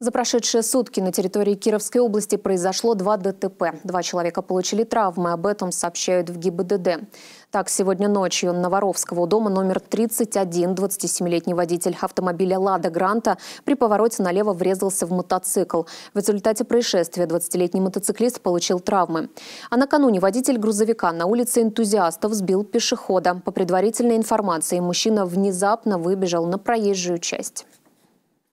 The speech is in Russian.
За прошедшие сутки на территории Кировской области произошло два ДТП. Два человека получили травмы, об этом сообщают в ГИБДД. Так, сегодня ночью на Воровского дома номер 31 27-летний водитель автомобиля «Лада Гранта» при повороте налево врезался в мотоцикл. В результате происшествия 20-летний мотоциклист получил травмы. А накануне водитель грузовика на улице энтузиастов сбил пешехода. По предварительной информации, мужчина внезапно выбежал на проезжую часть.